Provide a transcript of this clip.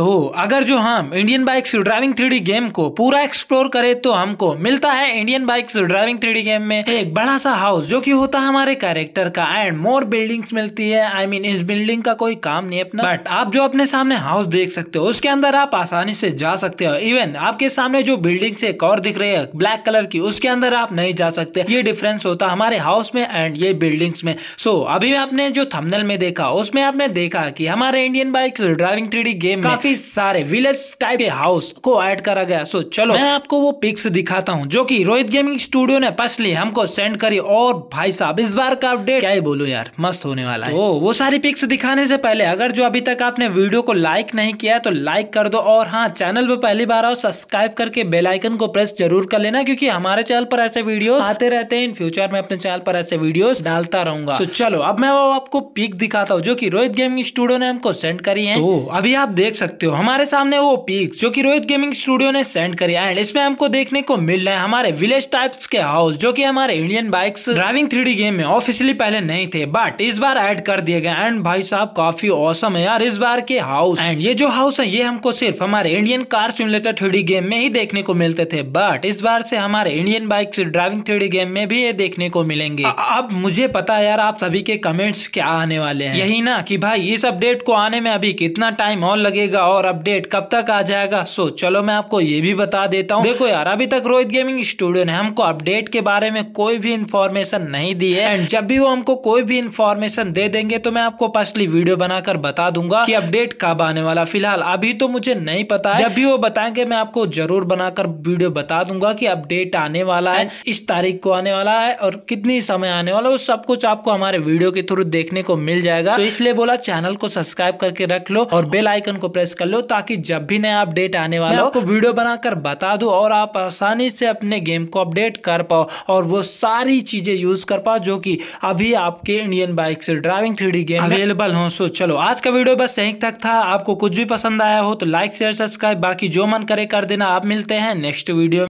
तो अगर जो हम Indian bikes driving three game को पूरा एक्सप्लोर करें तो हमको मिलता है Indian bikes driving three game में एक बड़ा सा हाउस जो कि होता है हमारे कैरेक्टर का एंड मोर बिल्डिंग्स मिलती है आई I मीन mean, इस बिल्डिंग का कोई काम नहीं अपना बट आप जो अपने सामने हाउस देख सकते हो उसके अंदर आप आसानी से जा सकते हो इवन आपके सामने जो बिल्डिंग से एक और दिख रही है ब्लैक कलर की उसके अंदर आप नहीं जा सकते ये डिफरेंस होता हमारे हाउस में एंड ये बिल्डिंग्स में सो अभी आपने जो थमनल में देखा उसमें आपने देखा की हमारे Indian bikes driving three game काफी काफी सारे विलेज टाइप के हाउस को ऐड करा गया सो चलो मैं आपको वो पिक्स दिखाता हूँ जो की रोहित गेमिंग स्टूडियो ने पसली हमको सेंड करी और भाई साहब इस बार का अपडेट क्या ही बोलो यार मस्त होने वाला है oh, वो सारी पिक्स दिखाने से पहले अगर जो अभी तक आपने वीडियो को लाइक नहीं किया तो लाइक कर दो और हाँ चैनल पर पहली बार आओ सब्सक्राइब करके बेलाइकन को प्रेस जरूर कर लेना क्योंकि हमारे चैनल पर ऐसे वीडियो आते रहते हैं इन फ्यूचर में अपने चैनल पर ऐसे वीडियो डालता रहूंगा तो चलो अब मैं वो आपको पिक दिखाता हूँ जो की रोहित गेमिंग स्टूडियो ने हमको सेंड करी है तो अभी आप देख सकते सकते हो हमारे सामने वो पिक्स जो कि रोहित गेमिंग स्टूडियो ने सेंड करी एंड इसमें हमको देखने को मिल रहे हैं हमारे विलेज टाइप्स के हाउस जो कि हमारे Indian bikes driving three game में ऑफिशियली पहले नहीं थे बट इस बार एड कर दिए गए एंड भाई साहब काफी औसम है यार इस बार के हाउस एंड ये जो हाउस है ये हमको सिर्फ हमारे Indian car simulator three game में ही देखने को मिलते थे बट इस बार से हमारे Indian bikes driving three game में भी ये देखने को मिलेंगे अब मुझे पता है यार आप सभी के कमेंट्स क्या आने वाले हैं यही ना कि भाई इस अपडेट को आने में अभी कितना टाइम और लगेगा जाएगा और अपडेट कब तक आ जाएगा सो चलो मैं आपको ये भी बता देता हूँ देखो यार अभी तक रोहित गेमिंग स्टूडियो ने हमको अपडेट के बारे में कोई भी इन्फॉर्मेशन नहीं दी है एंड जब भी वो हमको कोई भी इन्फॉर्मेशन दे देंगे तो मैं आपको पर्सनली वीडियो बनाकर बता दूंगा की अपडेट कब आने वाला फिलहाल अभी तो मुझे नहीं पता जब भी वो बताएंगे मैं आपको जरूर बनाकर वीडियो बता दूंगा की अपडेट आने वाला है इस तारीख को आने वाला है और कितनी समय आने वाला है वो सब कुछ आपको हमारे वीडियो के थ्रू देखने को मिल जाएगा तो इसलिए बोला चैनल को सब्सक्राइब करके रख लो और बेल आइकन को प्रेस प्रेस कर लो ताकि जब भी नया अपडेट आने वाला आपको वीडियो बनाकर बता दो और आप आसानी से अपने गेम को अपडेट कर पाओ और वो सारी चीज़ें यूज़ कर पाओ जो कि अभी आपके इंडियन बाइक से ड्राइविंग थ्री गेम अवेलेबल हो सो चलो आज का वीडियो बस यहीं तक था आपको कुछ भी पसंद आया हो तो लाइक शेयर सब्सक्राइब बाकी जो मन करे कर देना आप मिलते हैं नेक्स्ट वीडियो